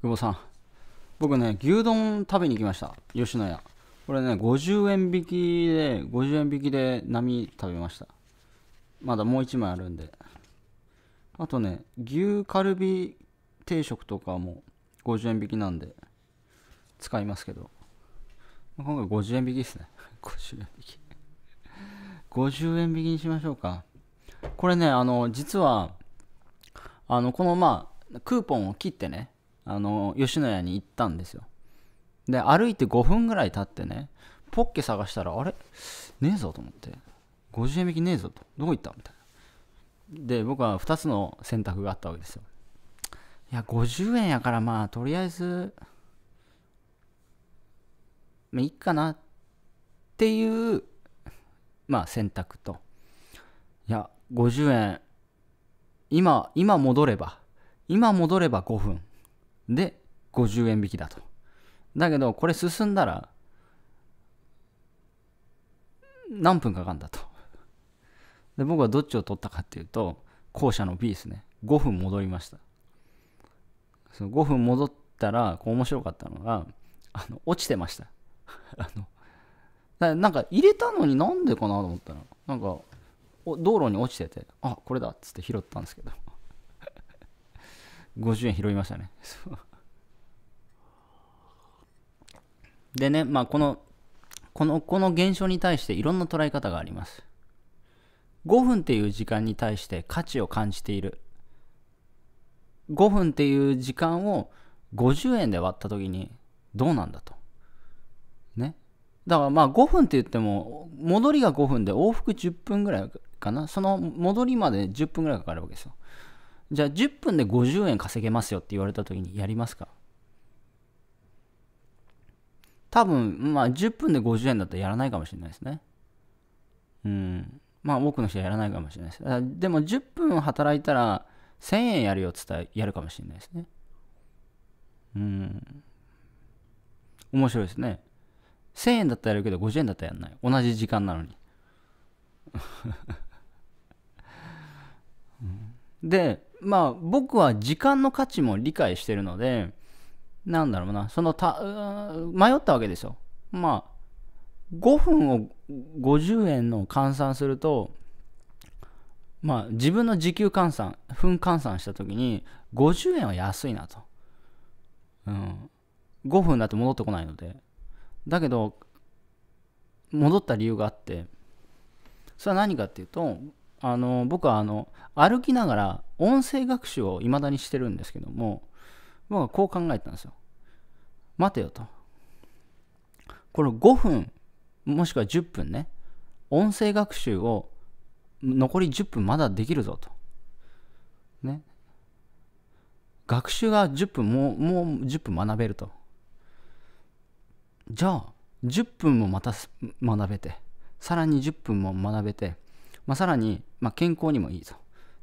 久保さん僕ね牛丼食べに行きました吉野家これね50円引きで50円引きで並食べましたまだもう1枚あるんであとね牛カルビ定食とかも50円引きなんで使いますけど今回50円引きですね50 円引き50円引きにしましょうかこれねあの実はあのこのまあクーポンを切ってねあの吉野家に行ったんですよで歩いて5分ぐらい経ってねポッケ探したらあれねえぞと思って50円引きねえぞとどこ行ったみたいなで僕は2つの選択があったわけですよいや50円やからまあとりあえずまあいいかなっていうまあ選択といや50円今今戻れば今戻れば5分で、50円引きだと。だけど、これ進んだら、何分かかんだと。で、僕はどっちを取ったかっていうと、後者の B ですね。5分戻りました。その5分戻ったら、こう面白かったのが、あの、落ちてました。あの、なんか入れたのになんでかなと思ったら、なんか、道路に落ちてて、あ、これだっつって拾ったんですけど。50円拾いましたね。でね、まあ、この、この、この現象に対していろんな捉え方があります。5分っていう時間に対して価値を感じている。5分っていう時間を50円で割った時にどうなんだと。ね。だからまあ5分って言っても、戻りが5分で往復10分ぐらいかな。その戻りまで10分ぐらいかかるわけですよ。じゃあ10分で50円稼げますよって言われた時にやりますか多分、まあ10分で50円だったらやらないかもしれないですね。うん。まあ多くの人はやらないかもしれないです。でも10分働いたら1000円やるよって言ったらやるかもしれないですね。うん。面白いですね。1000円だったらやるけど50円だったらやらない。同じ時間なのに。で、まあ僕は時間の価値も理解してるので、なんだろうな、そのた、迷ったわけですよ。まあ、5分を50円の換算すると、まあ自分の時給換算、分換算した時に、50円は安いなと。うん。5分だて戻ってこないので。だけど、戻った理由があって、それは何かっていうと、あの僕はあの歩きながら音声学習をいまだにしてるんですけども僕はこう考えたんですよ。待てよと。この5分もしくは10分ね音声学習を残り10分まだできるぞと。ね。学習が10分もうもう10分学べると。じゃあ10分もまた学べてさらに10分も学べてまあ、さらに、まあ、健康にもいいと。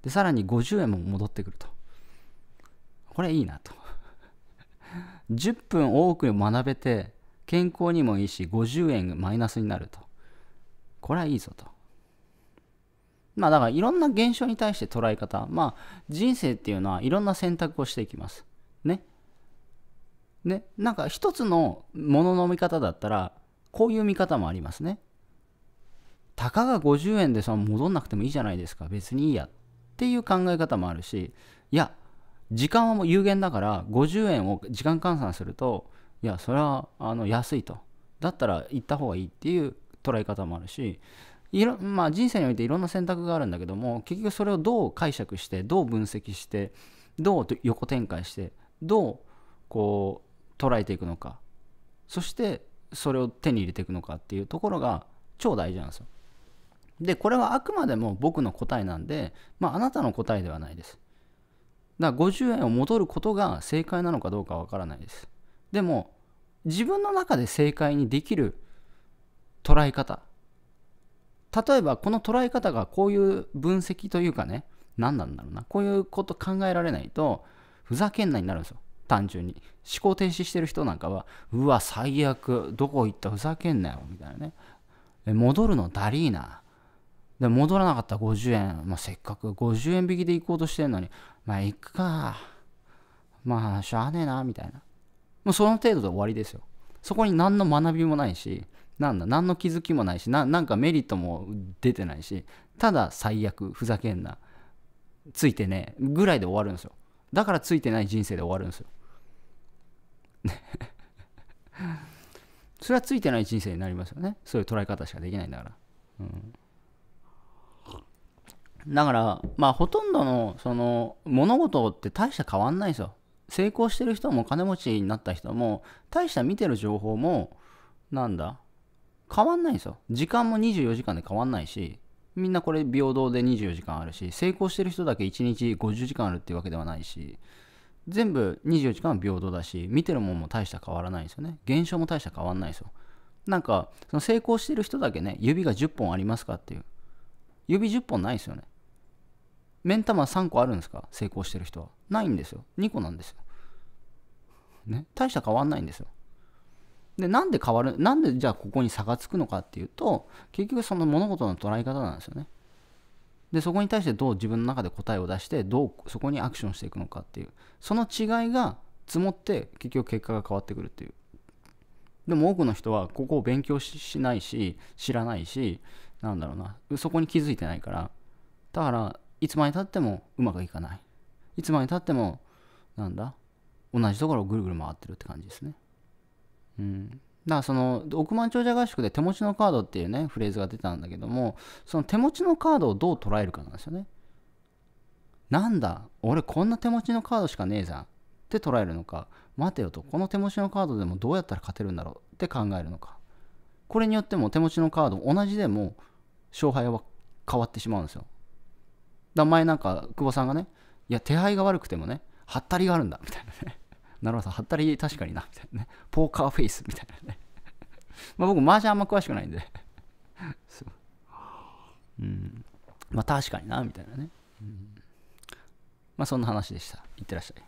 で、さらに50円も戻ってくると。これいいなと。10 分多く学べて、健康にもいいし、50円マイナスになると。これはいいぞと。まあだからいろんな現象に対して捉え方。まあ人生っていうのはいろんな選択をしていきます。ね。ね。なんか一つのものの見方だったら、こういう見方もありますね。たかが50円でその戻んなくてもいいじゃないですか別にいいやっていう考え方もあるしいや時間はもう有限だから50円を時間換算するといやそれはあの安いとだったら行った方がいいっていう捉え方もあるしいろ、まあ、人生においていろんな選択があるんだけども結局それをどう解釈してどう分析してどう横展開してどうこう捉えていくのかそしてそれを手に入れていくのかっていうところが超大事なんですよ。で、これはあくまでも僕の答えなんで、まあ、あなたの答えではないです。だから50円を戻ることが正解なのかどうかわからないです。でも、自分の中で正解にできる捉え方。例えば、この捉え方がこういう分析というかね、何なんだろうな。こういうこと考えられないと、ふざけんなになるんですよ。単純に。思考停止してる人なんかは、うわ、最悪。どこ行ったふざけんなよ。みたいなね。戻るのダリーな。で戻らなかった50円、まあ、せっかく50円引きで行こうとしてんのに、まあ行くか。まあしゃあねえな、みたいな。もうその程度で終わりですよ。そこに何の学びもないし、なんだ、何の気づきもないし、なんかメリットも出てないし、ただ最悪、ふざけんな、ついてねえ、ぐらいで終わるんですよ。だからついてない人生で終わるんですよ。それはついてない人生になりますよね。そういう捉え方しかできないんだから。うんだから、まあ、ほとんどの、その、物事って大した変わんないですよ。成功してる人も金持ちになった人も、大した見てる情報も、なんだ、変わんないですよ。時間も24時間で変わんないし、みんなこれ平等で24時間あるし、成功してる人だけ1日50時間あるっていうわけではないし、全部24時間は平等だし、見てるもんも大した変わらないですよね。現象も大した変わんないですよ。なんか、その成功してる人だけね、指が10本ありますかっていう。指10本ないですよね。目ん玉3個あるんですか成功してる人は。ないんですよ。2個なんですよ。ね。大した変わんないんですよ。で、なんで変わる、なんでじゃあここに差がつくのかっていうと、結局その物事の捉え方なんですよね。で、そこに対してどう自分の中で答えを出して、どうそこにアクションしていくのかっていう、その違いが積もって、結局結果が変わってくるっていう。でも多くの人はここを勉強しないし、知らないし、なんだろうな、そこに気づいてないから、だからいつまでたってもうまくいかない。いつまでたっても、なんだ、同じところをぐるぐる回ってるって感じですね。うん。だからその、億万長者合宿で手持ちのカードっていうね、フレーズが出たんだけども、その手持ちのカードをどう捉えるかなんですよね。なんだ、俺こんな手持ちのカードしかねえじゃんって捉えるのか、待てよと、この手持ちのカードでもどうやったら勝てるんだろうって考えるのか。これによっても手持ちのカード同じでも勝敗は変わってしまうんですよ。だ前なんか、久保さんがね、いや、手配が悪くてもね、ハったりがあるんだ、みたいなね。なるほど、ハったり確かにな、みたいなね。ポーカーフェイス、みたいなね。まあ僕、麻雀あんま詳しくないんで そう。うん。まあ確かにな、みたいなね。うん、まあそんな話でした。いってらっしゃい。